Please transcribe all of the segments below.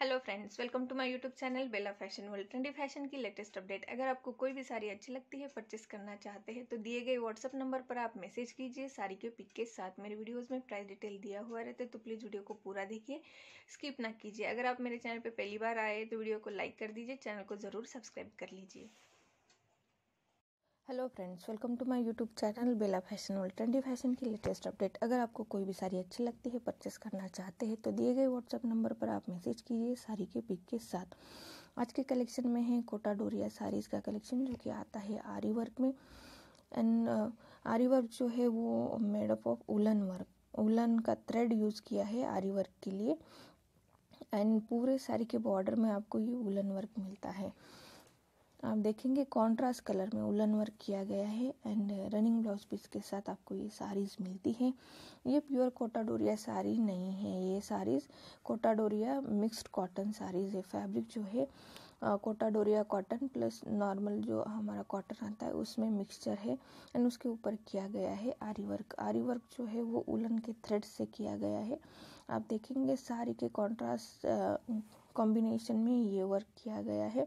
hello friends welcome to my YouTube channel Bella Fashion World trendy fashion की latest update अगर आपको कोई भी साड़ी अच्छी लगती है परचेस करना चाहते हैं तो दिए गए व्हाट्सअप नंबर पर आप मैसेज कीजिए साड़ी के पिक के साथ मेरे वीडियोस में प्राइस डिटेल दिया हुआ रहता है तो प्लीज़ वीडियो को पूरा देखिए स्किप ना कीजिए अगर आप मेरे चैनल पर पहली बार आए तो वीडियो को लाइक कर दीजिए चैनल को ज़रूर सब्सक्राइब कर लीजिए hello friends welcome to my YouTube channel Bella Fashion World trendy fashion की लेटेस्ट अपडेट अगर आपको कोई भी साड़ी अच्छी लगती है परचेस करना चाहते हैं तो दिए गए व्हाट्सएप नंबर पर आप मैसेज कीजिए साड़ी के पिक के साथ आज के कलेक्शन में है कोटा डोरिया साड़ीज़ का कलेक्शन जो कि आता है आरी वर्क में एंड आरी वर्क जो है वो made up of woollen work woollen का थ्रेड यूज़ किया है आरी वर्क के लिए एंड पूरे साड़ी के बॉर्डर में आपको ये उलन वर्क मिलता है आप देखेंगे कॉन्ट्रास्ट कलर में उलन वर्क किया गया है एंड रनिंग ब्लाउज पीस के साथ आपको ये साड़ीज़ मिलती हैं ये प्योर कोटा डोरिया साड़ी नहीं है ये साड़ीज़ कोटा डोरिया मिक्स्ड कॉटन साड़ीज़ है फैब्रिक जो है कोटा डोरिया कॉटन प्लस नॉर्मल जो हमारा कॉटन आता है उसमें मिक्सचर है एंड उसके ऊपर किया गया है आरी वर्क आरी वर्क जो है वो उलन के थ्रेड से किया गया है आप देखेंगे साड़ी के कॉन्ट्रास्ट कॉम्बिनेशन में ये वर्क किया गया है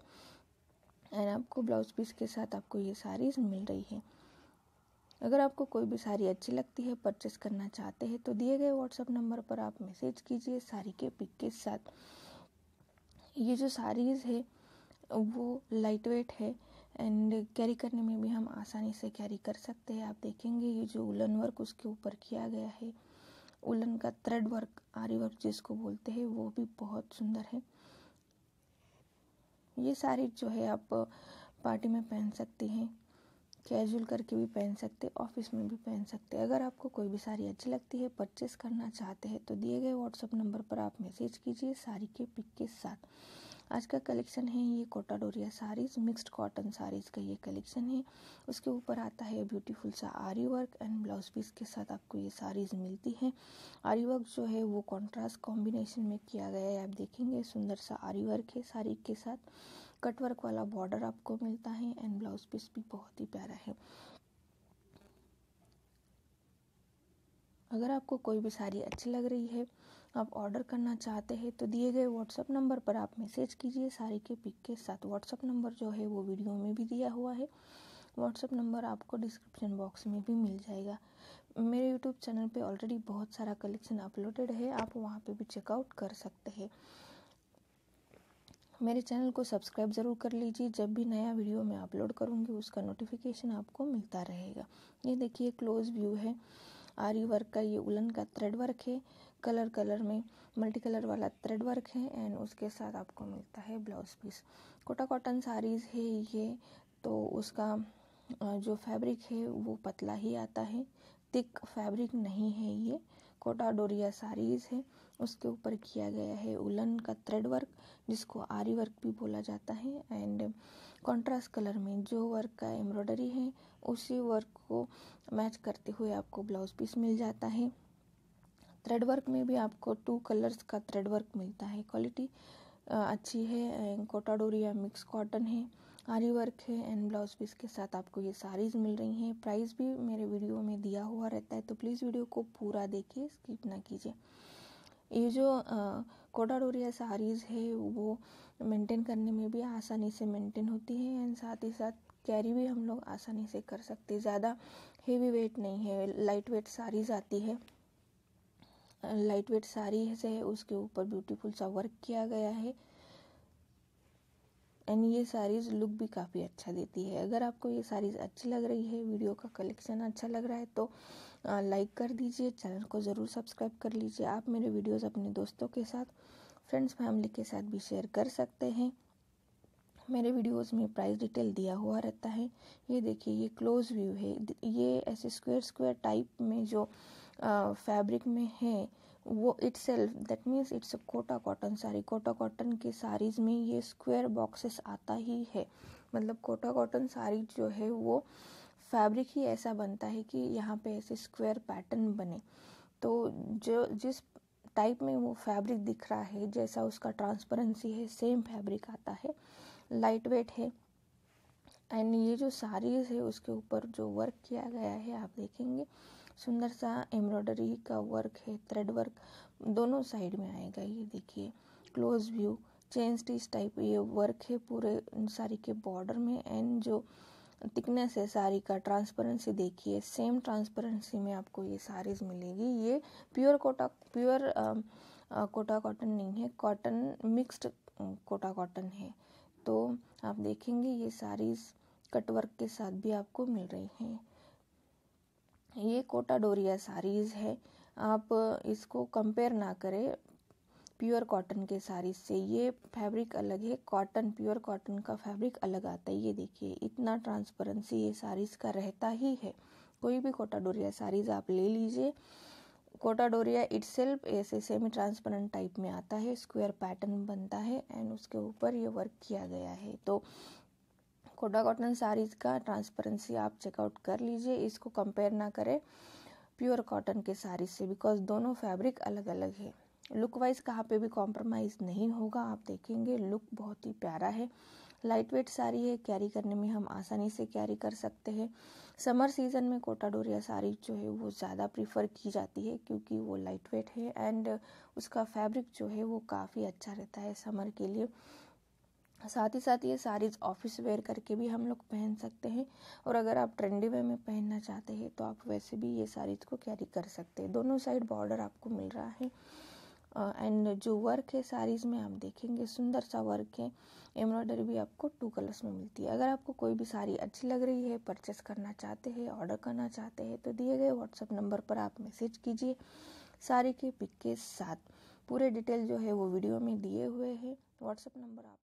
एंड आपको ब्लाउज पीस के साथ आपको ये साड़ीज़ मिल रही है अगर आपको कोई भी साड़ी अच्छी लगती है परचेस करना चाहते हैं तो दिए गए व्हाट्सअप नंबर पर आप मैसेज कीजिए साड़ी के पिक के साथ ये जो साड़ीज़ है वो लाइट वेट है एंड कैरी करने में भी हम आसानी से कैरी कर सकते हैं आप देखेंगे ये जो उलन वर्क उसके ऊपर किया गया है उलन का थ्रेड वर्क आरी वर्क जिसको बोलते हैं वो भी बहुत सुंदर है ये साड़ी जो है आप पार्टी में पहन सकते हैं कैजुअल करके भी पहन सकते ऑफिस में भी पहन सकते अगर आपको कोई भी साड़ी अच्छी लगती है परचेस करना चाहते हैं तो दिए गए व्हाट्सअप नंबर पर आप मैसेज कीजिए साड़ी के पिक के साथ आज का कलेक्शन है ये कोटा डोरिया साड़ीज मिक्स्ड कॉटन साड़ीज का ये कलेक्शन है उसके ऊपर आता है ब्यूटीफुल सा आरी वर्क एंड ब्लाउज पीस के साथ आपको ये साड़ीज मिलती है आरी वर्क जो है वो कॉन्ट्रास्ट कॉम्बिनेशन में किया गया है आप देखेंगे सुंदर सा आरी वर्क है साड़ी के साथ कट वर्क वाला बॉर्डर आपको मिलता है एंड ब्लाउज पीस भी बहुत ही प्यारा है अगर आपको कोई भी साड़ी अच्छी लग रही है आप ऑर्डर करना चाहते हैं तो दिए गए व्हाट्सअप नंबर पर आप मैसेज कीजिए सारी के पिक के साथ व्हाट्सअप नंबर जो है वो वीडियो में भी दिया हुआ है व्हाट्सअप नंबर आपको डिस्क्रिप्शन बॉक्स में भी मिल जाएगा मेरे यूट्यूब चैनल पे ऑलरेडी बहुत सारा कलेक्शन अपलोडेड है आप वहाँ पे भी चेकआउट कर सकते हैं मेरे चैनल को सब्सक्राइब ज़रूर कर लीजिए जब भी नया वीडियो मैं अपलोड करूँगी उसका नोटिफिकेशन आपको मिलता रहेगा ये देखिए क्लोज व्यू है आरी वर्क का ये उलन का थ्रेड वर्क है कलर कलर में मल्टी कलर वाला थ्रेड वर्क है एंड उसके साथ आपको मिलता है blouse piece Kota cotton saris है ये तो उसका जो फैब्रिक है वो पतला ही आता है थिक फैब्रिक नहीं है ये कोटा डोरिया साड़ीज़ है उसके ऊपर किया गया है उलन का थ्रेड वर्क जिसको आरी वर्क भी बोला जाता है एंड कंट्रास्ट कलर में जो वर्क का एम्ब्रॉयडरी है उसी वर्क को मैच करते हुए आपको ब्लाउज पीस मिल जाता है थ्रेड वर्क में भी आपको टू कलर्स का थ्रेड वर्क मिलता है क्वालिटी अच्छी है एंड कोटाडोरिया मिक्स कॉटन है आरी वर्क है एंड ब्लाउज पीस के साथ आपको ये सारीज़ मिल रही हैं प्राइस भी मेरे वीडियो में दिया हुआ रहता है तो प्लीज़ वीडियो को पूरा देखिए स्किप ना कीजिए ये जो कोटाडोरिया साड़ीज़ है वो मेंटेन करने में भी आसानी से मेंटेन होती है एंड साथ ही साथ कैरी भी हम लोग आसानी से कर सकते ज़्यादा हेवी वेट नहीं है लाइट वेट साड़ीज़ आती है लाइट वेट साड़ी से है उसके ऊपर ब्यूटीफुल सा वर्क किया गया है एंड ये साड़ीज़ लुक भी काफ़ी अच्छा देती है अगर आपको ये साड़ीज़ अच्छी लग रही है वीडियो का कलेक्शन अच्छा लग रहा है तो लाइक कर दीजिए चैनल को ज़रूर सब्सक्राइब कर लीजिए आप मेरे वीडियोस अपने दोस्तों के साथ फ्रेंड्स फैमिली के साथ भी शेयर कर सकते हैं मेरे वीडियोस में प्राइस डिटेल दिया हुआ रहता है ये देखिए ये क्लोज व्यू है ये ऐसे स्क्वायर स्क्वायर टाइप में जो फैब्रिक में है वो itself that means it's Kota cotton sari Kota cotton की साड़ीज़ में ये स्क्वेयर बॉक्सेस आता ही है मतलब कोटा कॉटन साड़ी जो है वो फैब्रिक ही ऐसा बनता है कि यहाँ पे ऐसे स्क्वेयर पैटर्न बने तो जो जिस टाइप में वो फैब्रिक दिख रहा है जैसा उसका ट्रांसपेरेंसी है सेम फैब्रिक आता है लाइट वेट है एंड ये जो साड़ीज़ है उसके ऊपर जो वर्क किया गया है आप देखेंगे सुंदर सा एम्ब्रॉयडरी का वर्क है थ्रेड वर्क दोनों साइड में आएगा ये देखिए close view chain stitch type ये वर्क है पूरे साड़ी के बॉर्डर में एंड जो थिकनेस है साड़ी का ट्रांसपेरेंसी देखिए सेम ट्रांसपेरेंसी में आपको ये साड़ीज़ मिलेगी ये pure Kota pure Kota cotton नहीं है कॉटन मिक्स्ड कोटा कॉटन है तो आप देखेंगे ये सारी कटवर्क के साथ भी आपको मिल रही हैं ये कोटा डोरिया साड़ीज़ है आप इसको कंपेयर ना करें प्योर कॉटन के साड़ी से ये फैब्रिक अलग है कॉटन प्योर कॉटन का फैब्रिक अलग आता है ये देखिए इतना ट्रांसपेरेंसी ये साड़ीज़ का रहता ही है कोई भी कोटा डोरिया साड़ीज़ आप ले लीजिए कोटाडोरिया सेल्फ ऐसे सेमी ट्रांसपेरेंट टाइप में आता है स्क्वायर पैटर्न बनता है एंड उसके ऊपर ये वर्क किया गया है तो कोटा कॉटन साड़ीज का ट्रांसपेरेंसी आप चेकआउट कर लीजिए इसको कंपेयर ना करें प्योर कॉटन के साड़ी से बिकॉज दोनों फैब्रिक अलग अलग है लुक वाइज कहाँ पे भी कॉम्प्रोमाइज़ नहीं होगा आप देखेंगे लुक बहुत ही प्यारा है लाइट वेट साड़ी है कैरी करने में हम आसानी से कैरी कर सकते हैं समर सीज़न में कोटा डोरिया साड़ी जो है वो ज़्यादा प्रीफर की जाती है क्योंकि वो लाइट वेट है एंड उसका फैब्रिक जो है वो काफ़ी अच्छा रहता है समर के लिए साथ ही साथ ये साड़ीज ऑफिस वेयर करके भी हम लोग पहन सकते हैं और अगर आप ट्रेंडी वे में पहनना चाहते हैं तो आप वैसे भी ये साड़ीज को कैरी कर सकते हैं दोनों साइड बॉर्डर आपको मिल रहा है एंड जो वर्क है साड़ीज़ में आप देखेंगे सुंदर सा वर्क है एम्ब्रॉयडरी भी आपको टू कलर्स में मिलती है अगर आपको कोई भी साड़ी अच्छी लग रही है परचेस करना चाहते हैं ऑर्डर करना चाहते हैं तो दिए गए व्हाट्सएप नंबर पर आप मैसेज कीजिए साड़ी के पिक के साथ पूरे डिटेल जो है वो वीडियो में दिए हुए हैं व्हाट्सएप नंबर आप